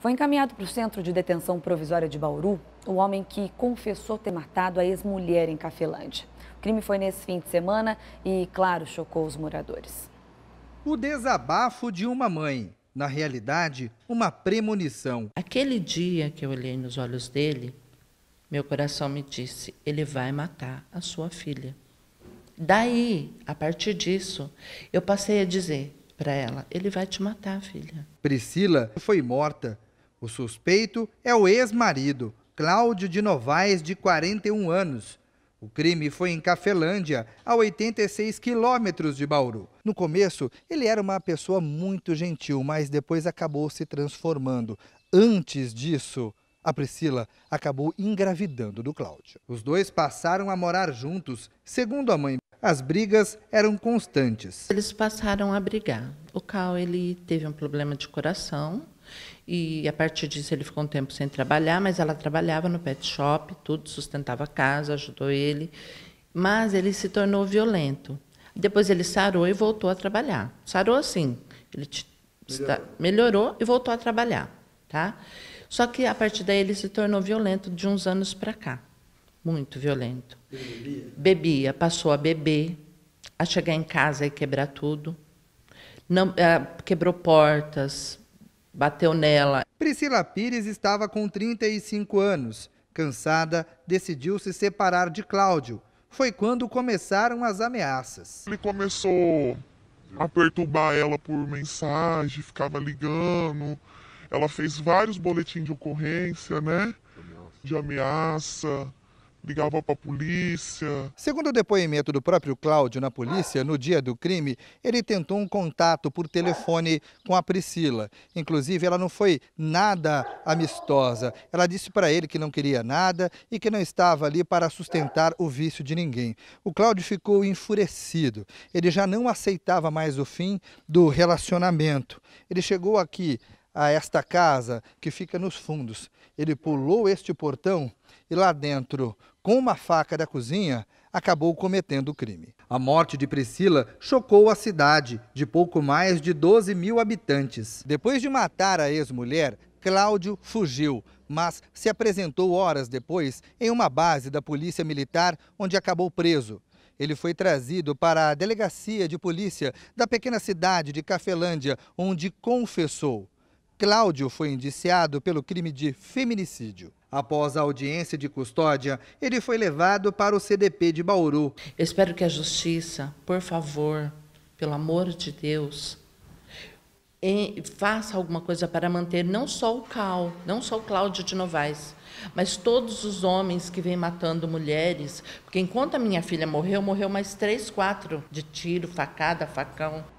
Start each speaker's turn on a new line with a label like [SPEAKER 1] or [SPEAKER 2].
[SPEAKER 1] Foi encaminhado para o Centro de Detenção Provisória de Bauru o homem que confessou ter matado a ex-mulher em Cafelândia. O crime foi nesse fim de semana e, claro, chocou os moradores. O desabafo de uma mãe. Na realidade,
[SPEAKER 2] uma premonição. Aquele dia que eu olhei nos olhos dele, meu coração me disse: ele vai matar a sua filha. Daí, a partir disso, eu passei a dizer para ela: ele vai te matar, filha.
[SPEAKER 1] Priscila foi morta o suspeito é o ex-marido, Cláudio de Novaes, de 41 anos. O crime foi em Cafelândia, a 86 quilômetros de Bauru. No começo, ele era uma pessoa muito gentil, mas depois acabou se transformando. Antes disso, a Priscila acabou engravidando do Cláudio. Os dois passaram a morar juntos, segundo a mãe. As brigas eram constantes.
[SPEAKER 2] Eles passaram a brigar. O Cal ele teve um problema de coração e a partir disso ele ficou um tempo sem trabalhar, mas ela trabalhava no pet shop, tudo, sustentava a casa, ajudou ele. Mas ele se tornou violento. Depois ele sarou e voltou a trabalhar. Sarou sim, ele melhorou. melhorou e voltou a trabalhar, tá? Só que a partir daí ele se tornou violento de uns anos para cá. Muito violento. Bebia. Bebia, passou a beber, a chegar em casa e quebrar tudo. Não, ah, quebrou portas, bateu nela. Priscila Pires estava com 35 anos. Cansada,
[SPEAKER 1] decidiu se separar de Cláudio. Foi quando começaram as ameaças. Ele
[SPEAKER 2] começou a perturbar ela por mensagem, ficava ligando. Ela fez vários boletins de ocorrência, né? De ameaça
[SPEAKER 1] ligava para a polícia. Segundo o depoimento do próprio Cláudio na polícia, no dia do crime, ele tentou um contato por telefone com a Priscila. Inclusive, ela não foi nada amistosa. Ela disse para ele que não queria nada e que não estava ali para sustentar o vício de ninguém. O Cláudio ficou enfurecido. Ele já não aceitava mais o fim do relacionamento. Ele chegou aqui a esta casa que fica nos fundos. Ele pulou este portão e lá dentro, com uma faca da cozinha, acabou cometendo o crime. A morte de Priscila chocou a cidade, de pouco mais de 12 mil habitantes. Depois de matar a ex-mulher, Cláudio fugiu, mas se apresentou horas depois em uma base da Polícia Militar, onde acabou preso. Ele foi trazido para a delegacia de polícia da pequena cidade de Cafelândia, onde confessou. Cláudio foi indiciado pelo crime de feminicídio. Após a audiência de custódia,
[SPEAKER 2] ele foi levado para o CDP de Bauru. Eu espero que a justiça, por favor, pelo amor de Deus, faça alguma coisa para manter não só o Cal, não só o Cláudio de Novaes, mas todos os homens que vêm matando mulheres, porque enquanto a minha filha morreu, morreu mais três, quatro de tiro, facada, facão.